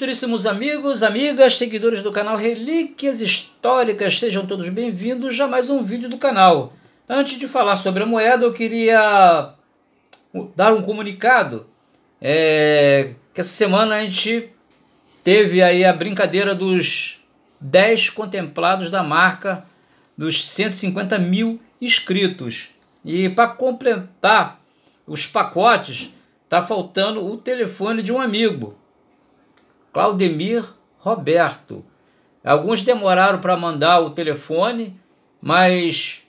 Ilustríssimos amigos, amigas, seguidores do canal Relíquias Históricas, sejam todos bem-vindos a mais um vídeo do canal. Antes de falar sobre a moeda, eu queria dar um comunicado. É, que essa semana a gente teve aí a brincadeira dos 10 contemplados da marca dos 150 mil inscritos. E para completar os pacotes, tá faltando o telefone de um amigo. Claudemir Roberto. Alguns demoraram para mandar o telefone, mas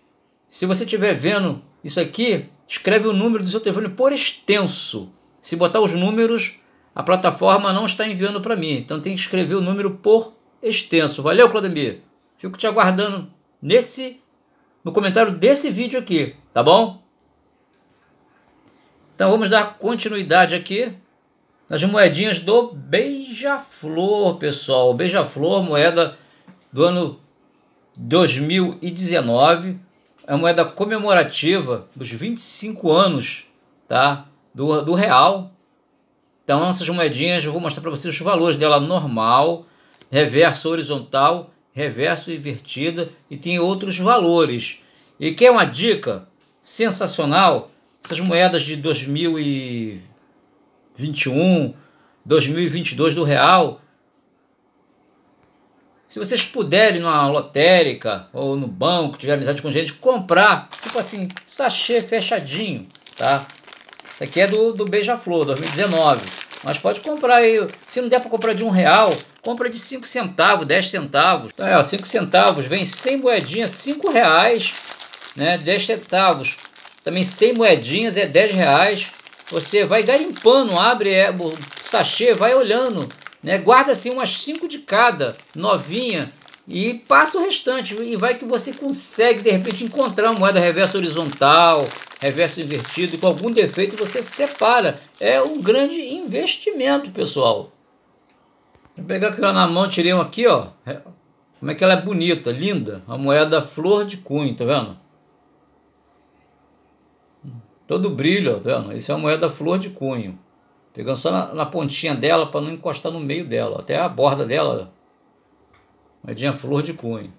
se você estiver vendo isso aqui, escreve o número do seu telefone por extenso. Se botar os números, a plataforma não está enviando para mim. Então tem que escrever o número por extenso. Valeu, Claudemir. Fico te aguardando nesse no comentário desse vídeo aqui, tá bom? Então vamos dar continuidade aqui nas moedinhas do Beija-Flor, pessoal. Beija-Flor, moeda do ano 2019, é moeda comemorativa dos 25 anos tá? do, do real. Então, essas moedinhas, eu vou mostrar para vocês os valores dela normal, reverso horizontal, reverso invertida e tem outros valores. E quer uma dica sensacional? Essas moedas de 2000 e 21, 2022 do real. Se vocês puderem numa lotérica ou no banco, tiver amizade com gente, comprar, tipo assim, sachê fechadinho, tá? Isso aqui é do, do Beija-Flor, 2019. Mas pode comprar aí. Se não der para comprar de um real, compra de 5 centavos, 10 centavos. Então, é, ó, 5 centavos, vem 100 moedinhas, 5 reais, né? 10 centavos. Também 100 moedinhas é 10 reais. Você vai garimpando, abre é, o sachê, vai olhando, né? Guarda assim umas cinco de cada, novinha, e passa o restante. E vai que você consegue, de repente, encontrar uma moeda reverso horizontal, reverso invertido, e com algum defeito você separa. É um grande investimento, pessoal. Vou pegar aqui na mão, tirei um aqui, ó. É, como é que ela é bonita, linda. A moeda flor de cunho, tá vendo? todo brilho, tá vendo? Isso é uma moeda flor de cunho. Pegando só na, na pontinha dela para não encostar no meio dela, até a borda dela. Moedinha flor de cunho.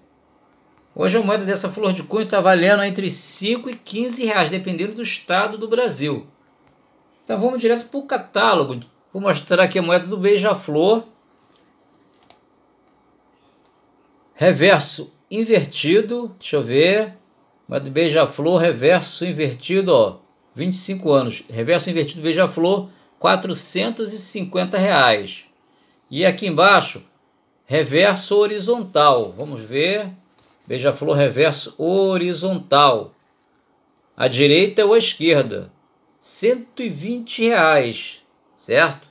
Hoje a moeda dessa flor de cunho está valendo entre 5 e 15 reais, dependendo do estado do Brasil. Então vamos direto para o catálogo. Vou mostrar aqui a moeda do beija-flor. Reverso invertido, deixa eu ver. Moeda do beija-flor, reverso invertido, ó. 25 anos, reverso invertido beija-flor, 450 reais. E aqui embaixo, reverso horizontal. Vamos ver. Beija-flor reverso horizontal. A direita ou a esquerda? 120 reais, certo?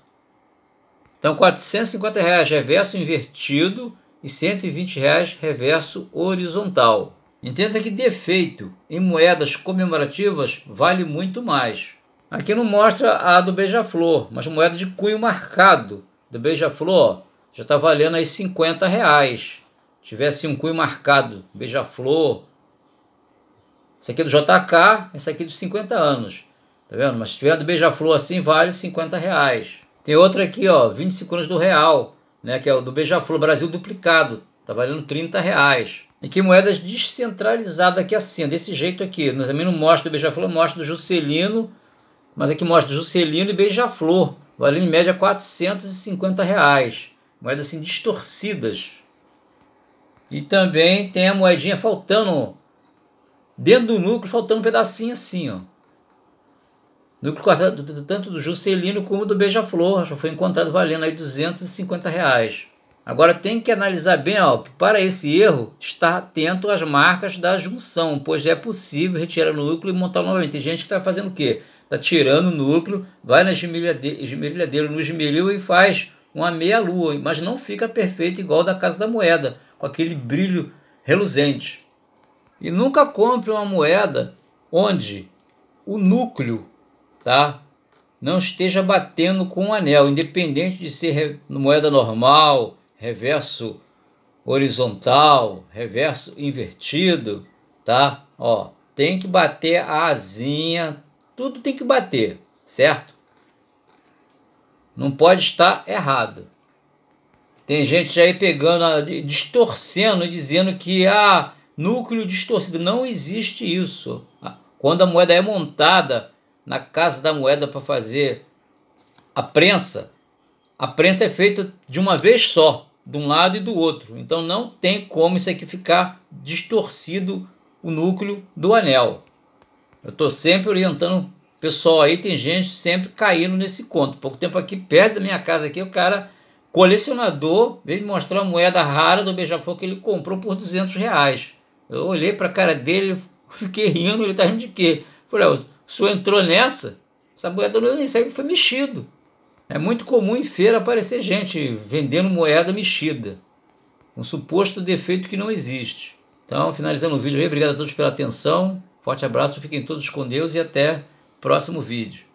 Então, 450 reais reverso invertido e R$ reais reverso horizontal. Entenda que defeito em moedas comemorativas vale muito mais. Aqui não mostra a do beija-flor, mas moeda de cunho marcado do beija-flor já está valendo aí 50 reais. Tivesse um cunho marcado, beija-flor. Esse aqui é do JK, esse aqui é dos 50 anos. Tá vendo? Mas se tiver do beija-flor assim, vale 50 reais. Tem outra aqui, ó, 25 anos do real, né? Que é o do beija-flor Brasil duplicado. Tá valendo 30 reais. E que moedas descentralizadas aqui assim, Desse jeito aqui. Também não mostra o Beija-Flor, mostra do Juscelino. Mas aqui mostra Juscelino e Beija-Flor. Valendo em média 450 reais. Moedas assim distorcidas. E também tem a moedinha faltando. Dentro do núcleo, faltando um pedacinho assim, ó. Núcleo cortado tanto do Juscelino como do Beija-Flor. Já foi encontrado valendo aí 250 reais. Agora tem que analisar bem ó, que para esse erro, está atento às marcas da junção, pois é possível retirar o núcleo e montar novamente. Tem gente que está fazendo o quê? Está tirando o núcleo, vai na esmerilhadeira, no esmeril e faz uma meia-lua, mas não fica perfeito igual da Casa da Moeda, com aquele brilho reluzente. E nunca compre uma moeda onde o núcleo tá, não esteja batendo com o anel, independente de ser moeda normal, reverso horizontal, reverso invertido, tá? Ó, tem que bater a asinha, tudo tem que bater, certo? Não pode estar errado. Tem gente aí pegando, ah, distorcendo, dizendo que ah, núcleo distorcido. Não existe isso. Ah, quando a moeda é montada na casa da moeda para fazer a prensa, a prensa é feita de uma vez só de um lado e do outro. Então não tem como isso aqui ficar distorcido o núcleo do anel. Eu estou sempre orientando o pessoal aí, tem gente sempre caindo nesse conto. Pouco tempo aqui, perto da minha casa aqui, o cara colecionador veio me mostrar uma moeda rara do beija-flor que ele comprou por 200 reais. Eu olhei para a cara dele, fiquei rindo, ele está rindo de quê? falei, ah, o senhor entrou nessa? Essa moeda não, isso aí foi mexido. É muito comum em feira aparecer gente vendendo moeda mexida, um suposto defeito que não existe. Então, finalizando o vídeo aí, obrigado a todos pela atenção, forte abraço, fiquem todos com Deus e até próximo vídeo.